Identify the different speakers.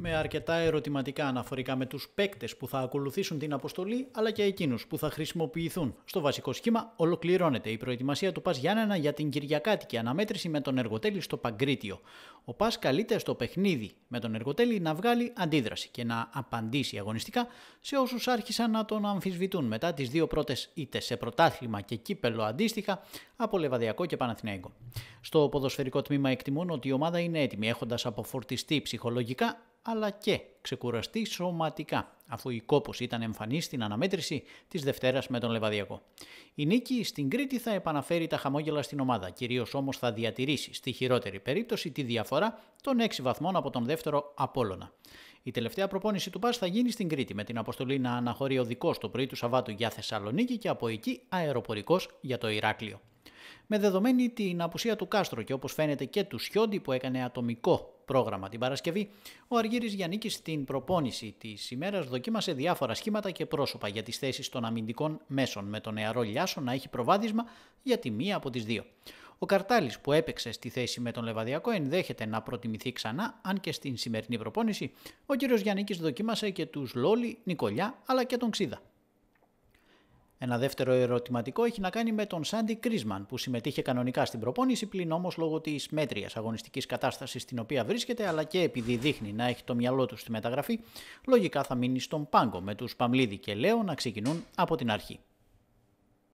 Speaker 1: με αρκετά ερωτηματικά αναφορικά με τους παίκτες που θα ακολουθήσουν την αποστολή αλλά και εκείνους που θα χρησιμοποιηθούν. Στο βασικό σχήμα ολοκληρώνεται η προετοιμασία του Πας Γιάννενα για την Κυριακάτικη αναμέτρηση με τον Εργοτέλη στο Παγκρίτιο. Ο Πας καλείται στο παιχνίδι με τον Εργοτέλη να βγάλει αντίδραση και να απαντήσει αγωνιστικά σε όσους άρχισαν να τον αμφισβητούν μετά τις δύο πρώτες είτε σε πρωτάθλημα και κύπελο αντίστοιχα από Λεβαδιακό και Παναθηναϊκό. Στο ποδοσφαιρικό τμήμα εκτιμούν ότι η ομάδα είναι έτοιμη έχοντας αποφορτιστεί ψυχολογικά αλλά και ξεκουραστεί σωματικά, αφού η κόπος ήταν εμφανής στην αναμέτρηση της Δευτέρας με τον Λεβαδιακό. Η νίκη στην Κρήτη θα επαναφέρει τα χαμόγελα στην ομάδα, κυρίως όμως θα διατηρήσει στη χειρότερη περίπτωση τη διαφορά των 6 βαθμών από τον δεύτερο Απόλλωνα. Η τελευταία προπόνηση του ΠΑΣ θα γίνει στην Κρήτη με την αποστολή να αναχωρεί δικός το πρωί του Σαββάτου για Θεσσαλονίκη και από εκεί αεροπορικός για το Ηράκλειο. Με δεδομένη την απουσία του Κάστρο και όπως φαίνεται και του Σιόντι που έκανε ατομικό πρόγραμμα. Την Παρασκευή, ο Αργύρης Γιαννίκης στην προπόνηση της ημέρας δοκίμασε διάφορα σχήματα και πρόσωπα για τις θέσεις των αμυντικών μέσων, με τον νεαρό Λιάσο να έχει προβάδισμα για τη μία από τις δύο. Ο Καρτάλης που έπαιξε στη θέση με τον Λεβαδιακό ενδέχεται να προτιμηθεί ξανά, αν και στην σημερινή προπόνηση ο κύριος Γιαννίκης δοκίμασε και τους Λόλι, Νικολιά αλλά και τον Ξίδα. Ένα δεύτερο ερωτηματικό έχει να κάνει με τον Σάντι Κρίσμαν, που συμμετείχε κανονικά στην προπόνηση, πλην όμως λόγω της μέτριας αγωνιστικής κατάστασης στην οποία βρίσκεται, αλλά και επειδή δείχνει να έχει το μυαλό του στη μεταγραφή, λογικά θα μείνει στον πάγκο με τους Παμλίδη και Λέο να ξεκινούν από την αρχή.